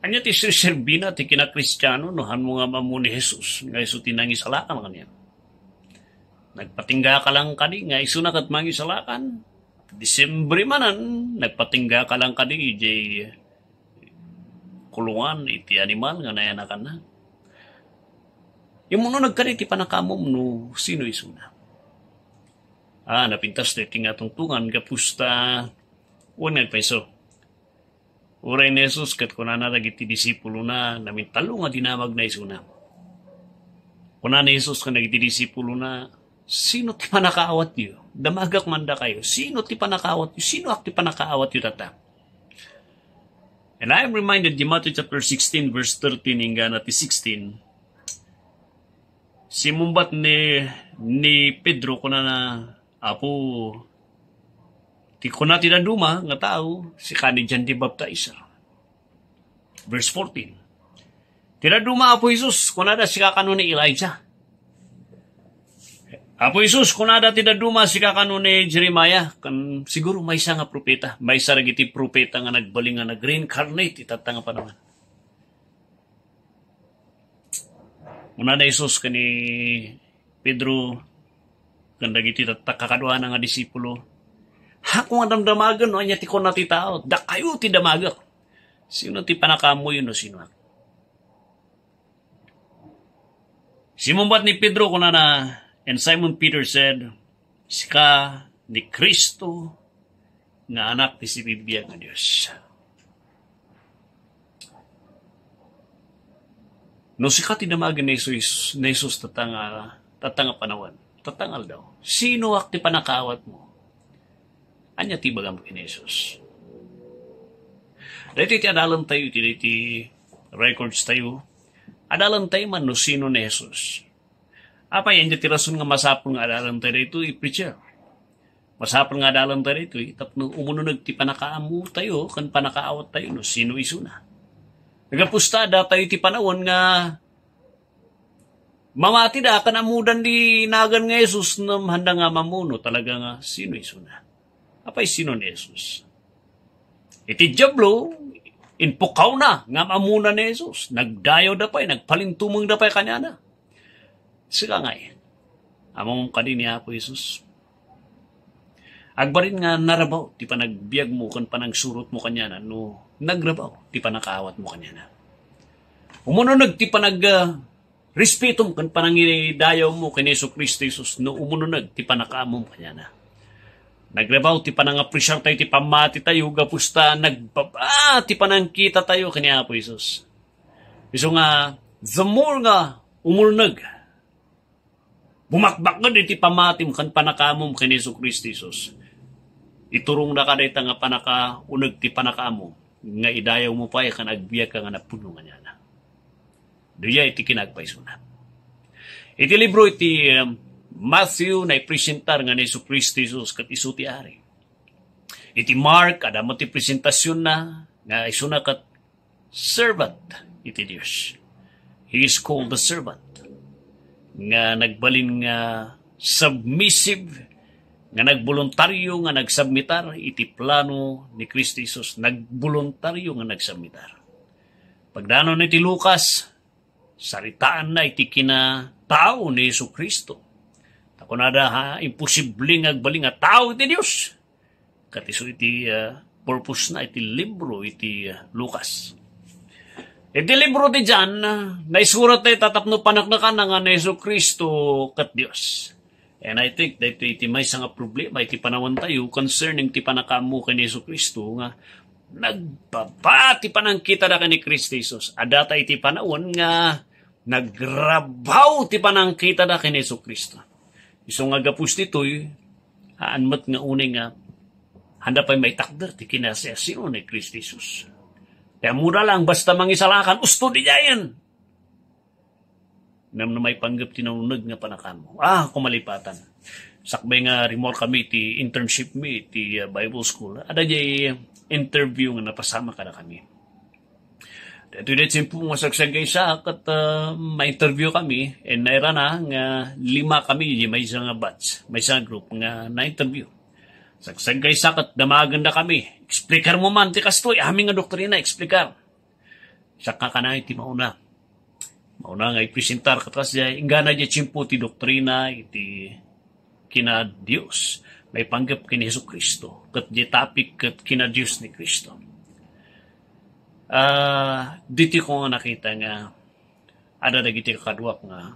Anya ti Sir Servina ti kinakristyano nohan mo nga mamu ni Jesus nga iso tinangisalakan kanya. Nagpatingga ka lang kadi nga iso na kat mangisalakan. Disembre manan nagpatingga ka lang kadi jay kulungan iti animal nga nayanakan na. Yung muno nagkari ti panakamom no sino iso na. Ah, napintas na iti nga tungtungan kapusta. Huwag nagpaiso Uray ni Jesus, kat kunana dagiti iti disipulo na, namin talo nga dinamag na isuna. Kuna ni Jesus, kung nagiti disipulo na, sino ti panakaawat niyo? Damagak manda kayo. Sino ti panakaawat niyo? Sino ak ti panakaawat niyo tata? And I am reminded di Matthew chapter 16 verse 13 hingga nati 16. Simumbat ni ni Pedro kuna na Apo, Ti kunati na duma nga tao si kanidyan ti baptizer. Verse 14. Tinaduma Apo Isus, kunada si kakano ni Elijah. Apo Isus, kunada tinaduma si kakano ni Jeremiah, kan, siguro may isa nga propeta, may isa iti propeta nga nagbaling nga nag-reincarnate, itatanga pa naman. Muna na Isus kani Pedro, kandagiti tatakakadwa na nga disipulo, Hako nga damdamagan, no, anya ti ko na ti tao, da kayo ti damaga. Sino ti panakamo yun, no, sino? Simumbat ni Pedro ko na na, and Simon Peter said, Sika ni Kristo nga anak ti si Biblia nga Diyos. No sika ti damagan ni Jesus, ni Jesus tatanga, tatanga panawan. Tatangal daw. Sino ak ti panakawat mo? Anya tibagam kini Jesus. Dito iti adalan tayo, iti iti records tayo. Adalan tayo man no sino ni Jesus. Apa yan iti rason nga masapon nga adalan tayo dito, i-preacher. Eh, masapon nga adalan tayo dito, eh, tapno umununag ti panakaamu tayo, kan panakaawat tayo no sino isuna. Nagapustada tayo iti panawon nga Mamati da, kanamudan di nagan nga Jesus na handa nga mamuno talaga nga sino isuna. Apay sino ni Jesus? Iti Diablo, inpukaw na, nga mamuna ni Jesus. Nagdayo da pa'y, nagpalintumang da pa'y kanya na. Sila nga eh. Among kanini ako, Jesus. Agbarin nga narabaw, ti pa nagbiag mo kan panang surot mo kanya na, no, nagrabaw, ti pa nakaawat mo kanya na. Umuno nag ti pa nag uh, ah, respetum kan panang dayaw mo kini Kristo Jesus, no umuno nag tipa pa nakaamom kanya na. Nagrebaw, ti panang apresyar tayo, ti pamati tayo, gapusta, nagbaba, ah, ti panang kita tayo, kanya po Isus. Iso nga, the more nga umurnag, bumakbak nga ti pamatim kan panakamom kani Iso Kristo Isus. Iturong na ka dahi nga panaka, unag ti panakamo, nga idayaw mo pa, kan agbiya ka nga napuno nga niya na. Duya iti kinagpaiso Iti libro iti um, Matthew na ipresentar nga ni Isu Kristi Jesus kat isu ti ari. Iti Mark, adamo ti presentasyon na, nga isu na kat servant iti Dios. He is called the servant. Nga nagbalin nga submissive, nga nagboluntaryo nga nagsubmitar iti plano ni Kristi Jesus. Nagboluntaryo nga nagsubmitar. Pagdano ni ti Lucas, saritaan na iti kina tao ni Yesu Kristo ako nada ha, imposible nga agbaling nga tao iti Dios. Katiso iti uh, purpose na iti libro iti uh, ah, Lucas. Iti libro ti John, ah, naisurat na tatapno panaknakan nga na Yeso Kristo kat Dios. And I think that iti may nga problema, iti panawan tayo concerning ti panakamu kay Yeso Kristo nga nagbaba ti panangkita na kani Kristo Jesus. Adata iti panawon nga nagrabaw ti panangkita na kay Yeso Kristo. Iso nga gapus titoy, haanmat nga unay nga, handa pa'y may takder, ti kinasesyon ni Christ Jesus. Kaya mura lang, basta mangisalakan, usto di yan. Nam na may panggap tinanunag nga panakan mo. Ah, kumalipatan. Sakbay nga remote kami ti internship mi ti uh, Bible school. Ada jay interview nga napasama ka na kami po Diretsimpo nga sagsagaysak at uh, ah, may interview kami and naira na nga lima kami may isang batch, may isang group nga na-interview. Sagsagaysak at namaganda kami. Explikar mo man, tikas to, aming nga doktrina, explikar. Saka ka na mauna. Mauna nga ipresentar katas diya, ingana diya chimpo ti doktrina iti kina Dios. May panggap kini Heso Kristo. Kat di topic kat kina Dios ni Kristo. Uh, ah, diti ko nga nakita nga ada ano, dagiti kaduak nga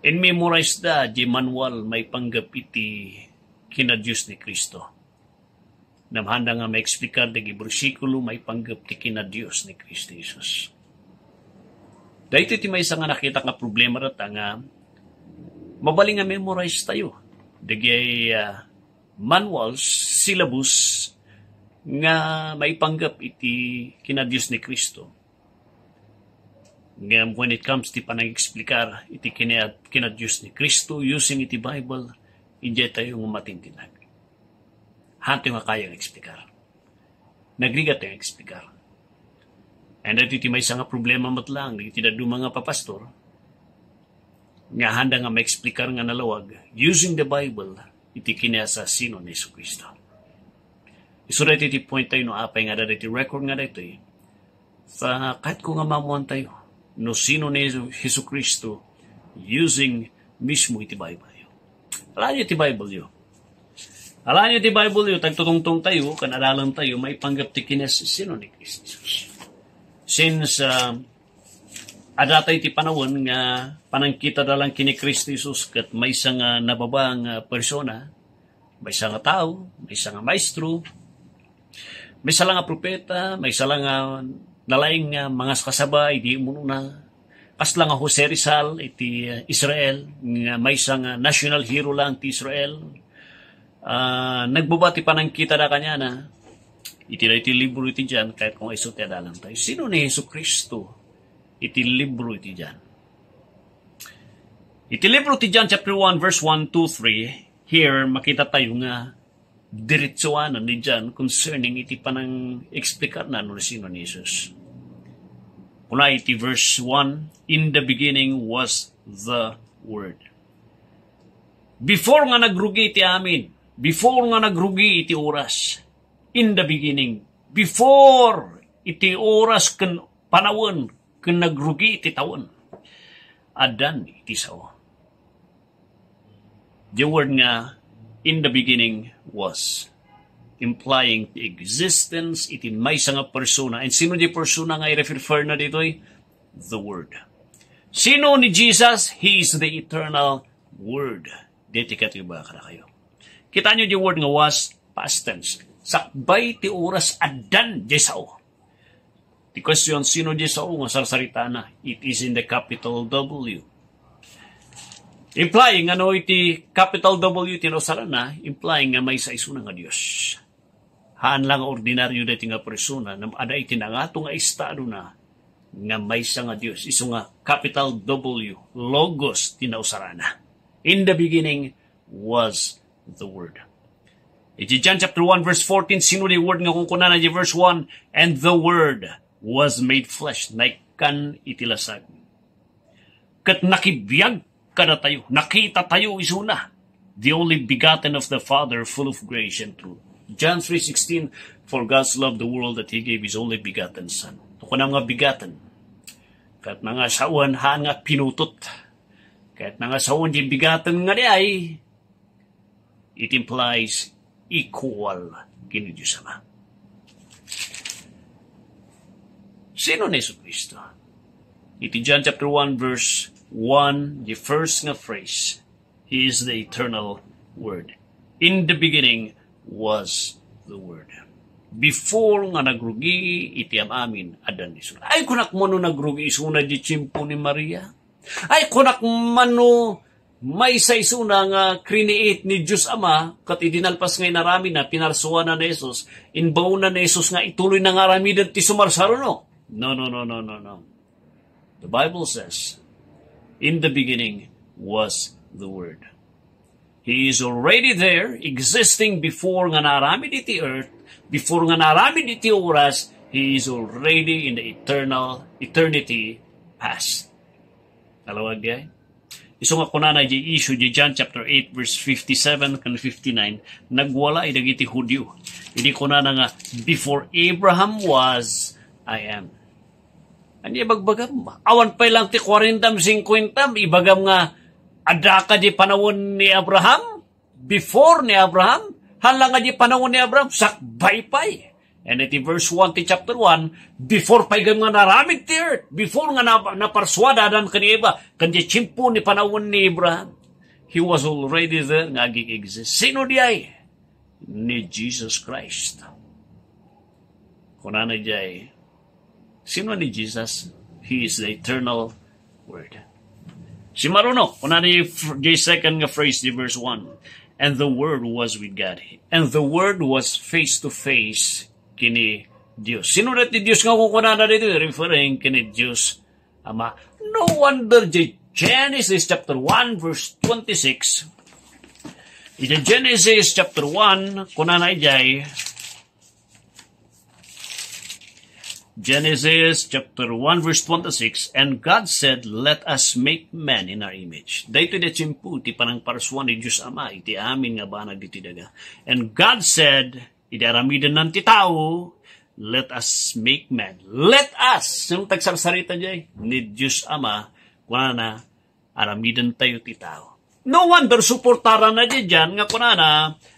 in memorize da di manual may panggapiti kina Diyos ni Kristo. Namhanda nga maeksplikar dagi bersikulo may panggapiti ti kina Diyos ni Kristo Jesus. Dahito ti may isang nakita nga problema rata nga mabaling nga memorize tayo. Dagi uh, ah, manuals, syllabus, nga maipanggap iti kinadios ni Kristo. Nga when it comes ti panag-explicar iti kinadios ni Kristo using iti Bible, hindi tayo nga matintinag. Hanto nga kayang eksplikar. Nagrigat ang eksplikar. And that iti may nga problema matlang, iti dadu mga papastor, nga handa nga maeksplikar nga nalawag using the Bible, iti kinasa sino ni Kristo. Isura iti point tayo no apay nga dati record nga dito Sa kahit ko nga mamuan tayo no sino ni Jesu Kristo using mismo iti Bible yun. Alam niyo iti Bible yun. Alam niyo iti Bible yun. Tagtutungtong tayo, kanalalan tayo, may panggap ti kines sino ni Kristo. Since uh, um, adatay ti panawon nga panangkita dalang kini Kristo Jesus kat may isang uh, ah, nababang uh, persona, may isang tao, may isang maestro, may isa lang nga propeta, may isa lang nga nalaing nga mga kasabay, di mo na. Kas lang nga Jose Rizal, iti eh, Israel, nga may isa nga national hero lang ti Israel. Uh, ah, nagbabati pa ng kita na kanya na iti na iti libro iti dyan, kahit kung iso ti adalang tayo. Sino ni Yesu Kristo? Iti libro iti dyan. Iti libro iti dyan, chapter 1, verse 1, 2, 3, here makita tayo nga diritsuanan ni John concerning iti panang explicar na no sino ni Jesus. Una iti verse 1, In the beginning was the Word. Before nga nagrugi iti amin, before nga nagrugi iti oras, in the beginning, before iti oras ken panawon, ken nagrugi iti tawon, adan iti sao. The word nga in the beginning was implying the existence iti may nga persona. And sino di persona nga i-refer na dito ay the Word. Sino ni Jesus? He is the eternal Word. Dedikat yung baka na kayo. Kita nyo di word nga was past tense. Sakbay ti oras adan jesao. The question, sino jesao nga sarsarita na? It is in the capital W. Implying ano iti capital W tinosaran na, implying nga may sa isunan nga Dios. Haan lang ordinaryo dati nga persona na ada itinangato nga estado na nga may sa nga Dios. Isu nga capital W, Logos tinausara na. In the beginning was the Word. Iti John chapter 1 verse 14, sino ni Word nga kung kunan na verse 1, And the Word was made flesh, naikan itilasag. Kat nakibiyag kada tayo, nakita tayo isuna, the only begotten of the Father, full of grace and truth. John 3.16, For God's love the world that He gave His only begotten Son. Ako na nga begotten. Kahit na nga sa uhanhan nga pinutot. Kahit na nga sa uwan begotten nga di ay, it implies equal kini Diyos Ama. Sino ni Yesu Kristo? Iti John chapter 1 verse one, the first phrase, He is the eternal Word. In the beginning was the Word. Before nga nagrugi, iti amin, adan isun. Ay kunak mano nagrugi isuna di chimpo ni Maria. Ay kunak mano may sa isuna nga create ni Diyos Ama, kat idinalpas ngay narami na pinarsuan na ni Jesus, inbaw na ni Jesus nga ituloy na nga rami ti sumarsaro no. No, no, no, no, no, no. The Bible says, In the beginning was the Word. He is already there, existing before nga narami diti earth, before nga narami diti oras, He is already in the eternal, eternity past. Alawag diya? Iso nga kunana di issue di John chapter 8 verse 57 and 59 nagwala idagiti Hudyo. Idi kunana nga before Abraham was I am. Hindi bagbagam. Awan pa ilang ti 40, 50, ibagam nga adaka di panahon ni Abraham, before ni Abraham, halang di panahon ni Abraham, sakbay pay. And iti verse 1 ti chapter 1, before pa nga naramig ti earth, before nga naparswada dan kaniba, kanya chimpo ni panahon ni Abraham, he was already there, nga exist. Sino di ay? Ni Jesus Christ. Kunana di ay, Sino ni Jesus? He is the eternal Word. Si Maruno, una ni J second nga phrase di verse 1. And the Word was with God. And the Word was face to face kini Dios. Sino na ti Dios nga kukunan na dito? Referring kini Dios Ama. No wonder J Genesis chapter 1 verse 26. In Genesis chapter 1, kunanay na jay, Genesis chapter 1 verse 26, And God said, Let us make man in our image. Dito na chimpu, ti panang parasuan ni Diyos Ama, iti amin nga ba nagditidaga. And God said, idaramidan ng ti tao, Let us make man. Let us, yung tagsarsarita niya, ni Diyos Ama, kuna na, aramidan tayo ti tao. No wonder, suportara na di nga kuna na,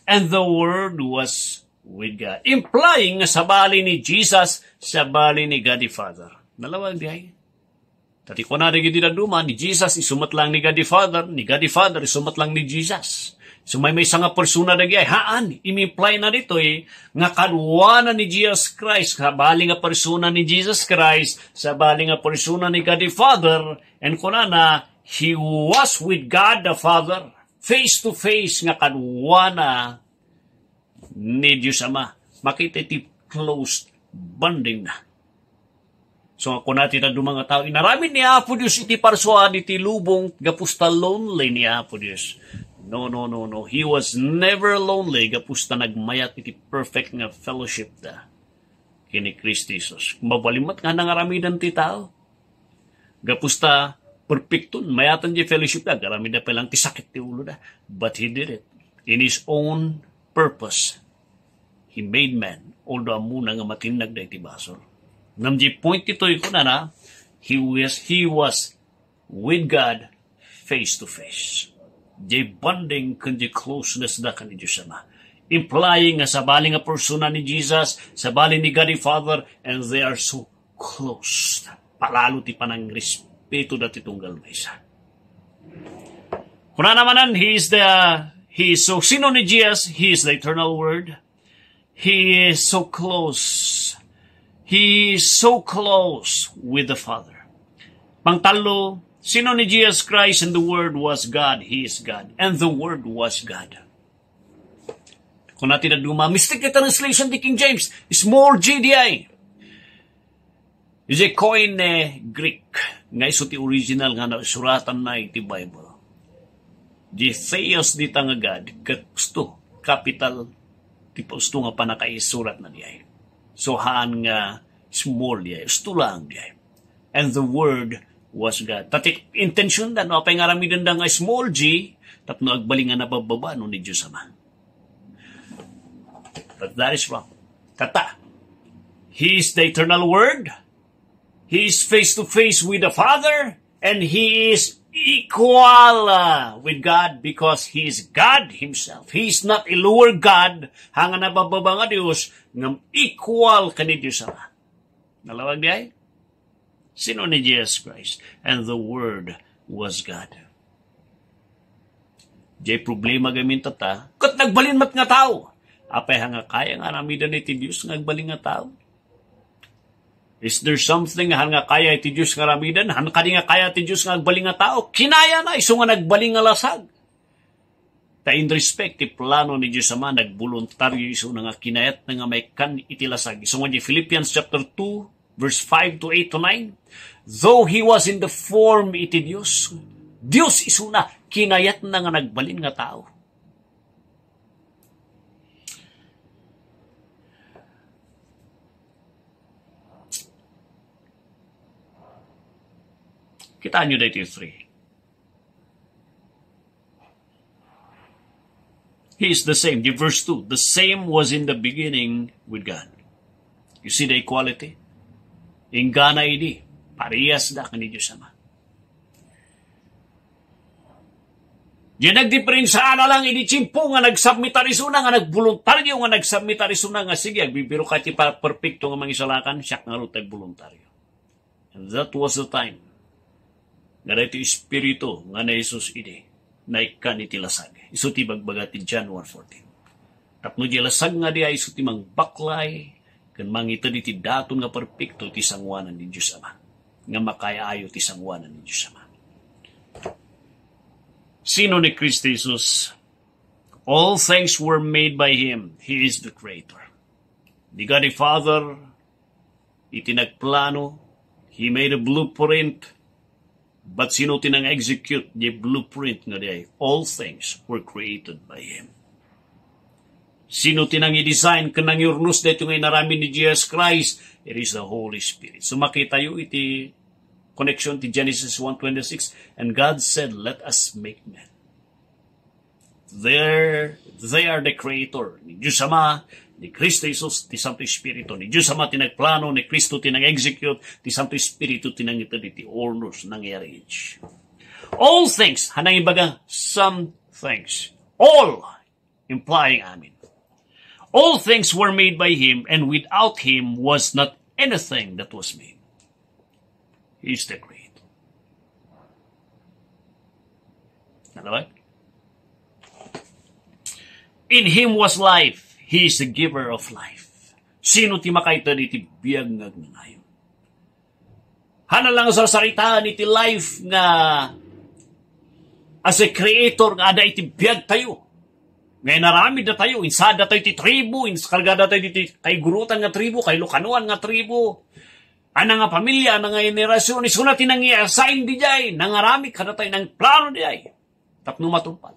and the word was with God. Implying sa bali ni Jesus, sa bali ni God the Father. Dalawang diay. Dati ko na rin duma, ni Jesus isumat lang ni God the Father, ni God the Father isumat lang ni Jesus. So may may nga persona na giyay, haan, imimply na dito eh, nga kadwana ni Jesus Christ, sa bali nga persona ni Jesus Christ, sa bali nga persona ni God the Father, and kunana, He was with God the Father, face to face nga kadwana ni Diyos Ama. Makita iti close bonding na. So ako natin na mga tao, inaramin ni Apo Diyos iti parsuan iti lubong gapusta lonely ni Apo Diyos. No, no, no, no. He was never lonely gapusta nagmayat iti perfect nga fellowship da kini Christ Jesus. Mabalimat nga nangaramidan ti tao. Gapusta perfecto, mayatan di fellowship da, garami da palang ti sakit ti ulo da. But he did it in his own purpose he made man, although muna nga matinag na iti basol. Namji point ito ko na na, he was, he was with God face to face. The bonding kundi closeness na kani Diyos Ama. Implying nga sa bali nga persona ni Jesus, sa bali ni God the Father, and they are so close. Palalo ti panang respeto dati tunggal na isa. Kuna namanan, he is the, he is so, sino ni Jesus? He is the eternal word. He is so close. He is so close with the Father. Pangtalo, sino ni Jesus Christ and the Word was God, He is God. And the Word was God. Kung natin na duma, mistake the translation ni King James, small GDI. Is a coin eh, Greek. Nga iso ti original nga na suratan na iti Bible. Di theos di tangagad, gusto, capital ti pausto nga panakaisurat na niya. So haan nga small niya, usto lang niya. And the word was God. Tati intention da, no? Apay nga rami danda nga small g, tapno agbalingan na bababa no ni Diyos Ama. But that is wrong. Kata, He is the eternal Word, He is face to face with the Father, and He is equal with God because He's God Himself. He's not a lower God, hanga na bababa nga Dios, ng equal kani Dios ala. Nalawag di Sino ni Jesus Christ? And the Word was God. Jay problema gamin tata, kat nagbalin mat nga tao. Apay hanga kaya nga namida ni ti Dios, nagbalin nga tao. Is there something han nga kaya iti Diyos nga ramidan? Han kani nga kaya iti Diyos nga agbaling nga tao? Kinaya na, iso nga nagbaling nga lasag. Ta in respect, ti plano ni Diyos ama, nagboluntaryo iso nga kinayat na nga may kan iti lasag. Iso nga di Philippians chapter 2, verse 5 to 8 to 9. Though he was in the form iti Diyos, Diyos iso na kinayat na nga nagbaling nga tao. Kita nyo na ito yung three. He is the same. In verse 2, the same was in the beginning with God. You see the equality? Ingana ini, parehas na kani Diyos Ama. Di nagdiferensya na lang ini chimpo nga nagsubmita ni suna nga nagboluntaryo nga nagsubmita ni suna nga sige agbibiro ka ti perfecto nga mangisalakan siya nga rutag voluntaryo. And that was the time nga dito espiritu nga na Jesus ini na ikan itilasag. Iso ti bagbagati John 1.14. Tapno di lasag nga di ay iso ti mang baklay kan mangita di ti daton nga perpekto ti sangwanan ni Diyos Ama. Nga makayaayo ti sangwanan ni Diyos Ama. Sino ni Christ Jesus? All things were made by Him. He is the Creator. Di God the Father, itinagplano, He made a blueprint But sino tinang execute the blueprint nga day? all things were created by Him. Sino tinang i-design kanang yurnus na ito nga inaramin ni Jesus Christ? It is the Holy Spirit. So makita yung iti connection to Genesis 1.26 And God said, let us make man. There, they are the creator. Ni Diyos Ama, ni Kristo Jesus, ti Santo Espiritu, ni Diyos Ama tinagplano, ni Kristo tinag-execute, ti Santo Espiritu tinangita ni ti ng nangyari. All things, hanang ibaga, some things. All, implying amin. All things were made by Him, and without Him was not anything that was made. He's the Great. Ano ba? In Him was life, He is the giver of life. Sino ti makaita ni ti biyag nga ngayon? Hana lang sa sarita ni ti life nga as a creator nga ada iti biyag tayo. Ngayon narami da tayo, insada tayo ti tribu, inskargada tayo ti kaigurutan nga tribu, kay Lukanuan nga tribu. Ana nga pamilya, ana nga generasyon, isuna tinang i-assign di jay, nangarami ka na tayo ng plano di jay. Tapno matumpal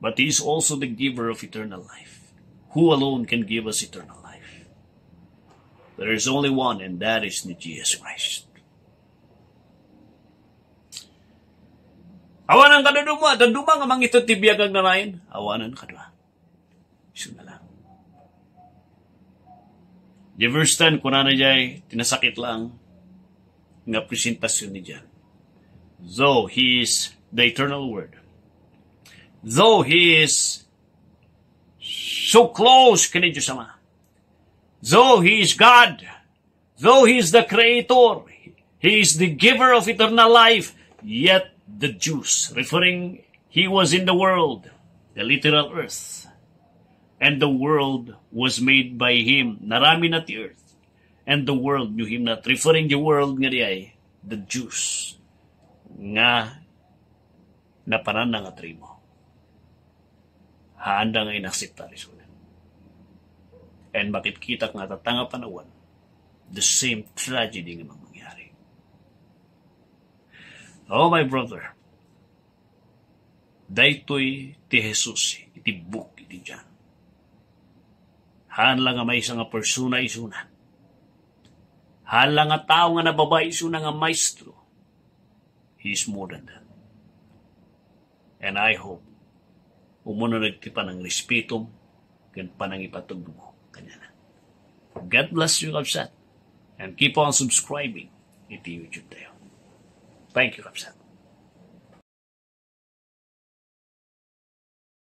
but He is also the giver of eternal life, who alone can give us eternal life. There is only one, and that is Jesus Christ. Awanan ka daduma, daduma nga mang ito tibiyagag na lain. Awanan ka daduma. Isun na lang. Di verse 10, kung na jay, tinasakit lang nga presentasyon ni John. Though He is the eternal Word, though he is so close, kanidyo sama, though he is God, though he is the creator, he is the giver of eternal life, yet the Jews, referring he was in the world, the literal earth, and the world was made by him, narami na the earth, and the world knew him not, referring the world nga diay, the Jews, nga napanan nga tribo haandang inaksepta ni Sunan. And bakit kita nga tatanga panawan, the same tragedy nga mangyari. Oh my brother, daytoy ti Jesus iti buk iti dyan. Han lang nga may isang persona isunan. Han nga tao nga nababay isunan nga maestro. He is more than that. And I hope Umuna ti panang respeto, kan panang ipatugmo. Kanya na. God bless you, Kapsat. And keep on subscribing iti YouTube tayo. Thank you, Kapsat.